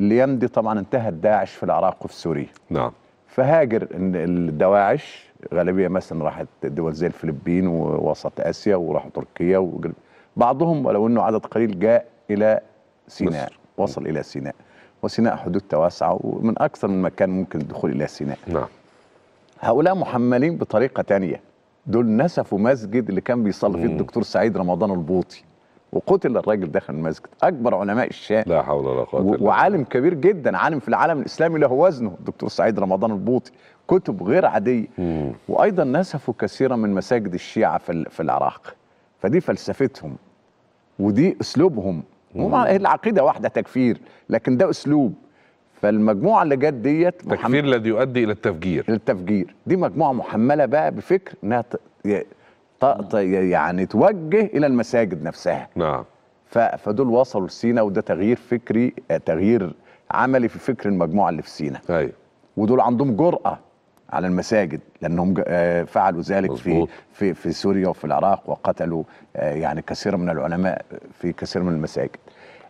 الايام دي طبعا انتهت داعش في العراق وفي سوريا نعم فهاجر الدواعش غالبيه مثلا راحت دول زي الفلبين ووسط اسيا وراحوا تركيا وجل... بعضهم ولو انه عدد قليل جاء الى سيناء مصر. وصل الى سيناء وسيناء حدود تواسعه ومن اكثر من مكان ممكن الدخول الى سيناء نعم هؤلاء محملين بطريقه ثانيه دول نسفوا مسجد اللي كان بيصلي فيه الدكتور سعيد رمضان البوطي وقتل الراجل داخل المسجد اكبر علماء الشام لا حول ولا قوه الا وعالم كبير جدا عالم في العالم الاسلامي له وزنه الدكتور سعيد رمضان البوطي كتب غير عاديه وايضا نسفوا كثيرا من مساجد الشيعه في في العراق فدي فلسفتهم ودي اسلوبهم هم العقيده واحده تكفير لكن ده اسلوب فالمجموعه اللي جت ديت تكفير الذي يؤدي الى التفجير الى التفجير دي مجموعه محمله بقى بفكر انها يعني توجه الى المساجد نفسها نعم فدول وصلوا لسينا وده تغيير فكري تغيير عملي في فكر المجموعه اللي في سينا ايوه ودول عندهم جرأه على المساجد لانهم آه، فعلوا ذلك في في في سوريا وفي العراق وقتلوا آه، يعني كثير من العلماء في كثير من المساجد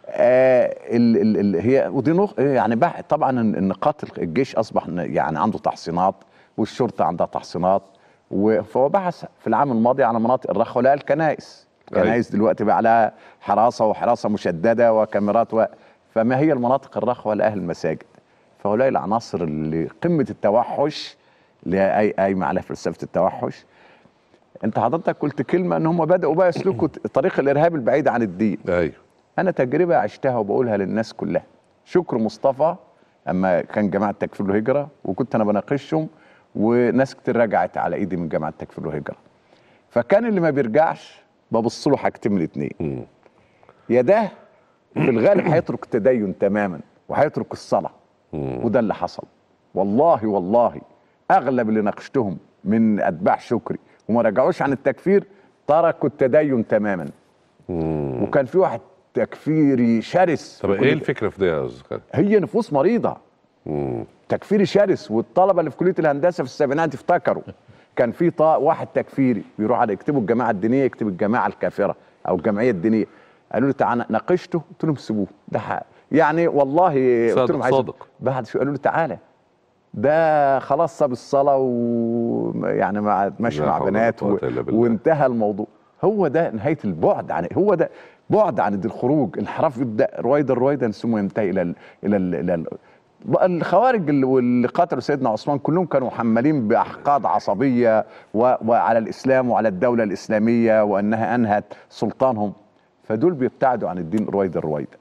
آه، ال ال ال هي ودي يعني طبعا النقاط الجيش اصبح يعني عنده تحصينات والشرطه عندها تحصينات فهو بحث في العام الماضي على مناطق الرخوة ولقى الكنائس الكنائس دلوقتي بقى عليها حراسة وحراسة مشددة وكاميرات و... فما هي المناطق الرخوة لأهل المساجد فهؤلاء العناصر اللي قمة التوحش اللي أي قايمة على فلسفة التوحش انت حضرتك قلت كلمة ان هم بدأوا بقى يسلكوا طريق الإرهاب البعيد عن الدين أيوه. أنا تجربة عشتها وبقولها للناس كلها شكر مصطفى اما كان جماعه تكفير الهجره وكنت انا بناقشهم وناس كتير رجعت على ايدي من جامعه التكفير والهجره فكان اللي ما بيرجعش ببص له حاجتين من الاثنين يا ده في الغالب هيترك التدين تماما وهيترك الصلاه وده اللي حصل والله والله اغلب اللي ناقشتهم من اتباع شكري وما رجعوش عن التكفير تركوا التدين تماما وكان في واحد تكفيري شرس طب ايه الفكره في ده يا استاذ هي نفوس مريضه تكفيري شرس والطلبه اللي في كليه الهندسه في السبعينات افتكروا كان في واحد تكفيري بيروح على يكتبوا الجماعه الدينيه يكتب الجماعه الكافره او الجمعيه الدينيه قالوا لي تعالى ناقشته قلت لهم سيبوه ده حق. يعني والله قلت لهم صادق بعد شويه قالوا لي تعالى ده خلاص ساب الصلاه ويعني ما ماشي مع بنات و... وانتهى الموضوع هو ده نهايه البعد عن هو ده بعد عن الخروج انحراف يبدا رويدا رويدا ثم ينتهي الى الى الى الخوارج واللي قتلوا سيدنا عثمان كلهم كانوا محملين باحقاد عصبيه وعلى الاسلام وعلى الدوله الاسلاميه وانها انهت سلطانهم فدول بيبتعدوا عن الدين رويدا رويدا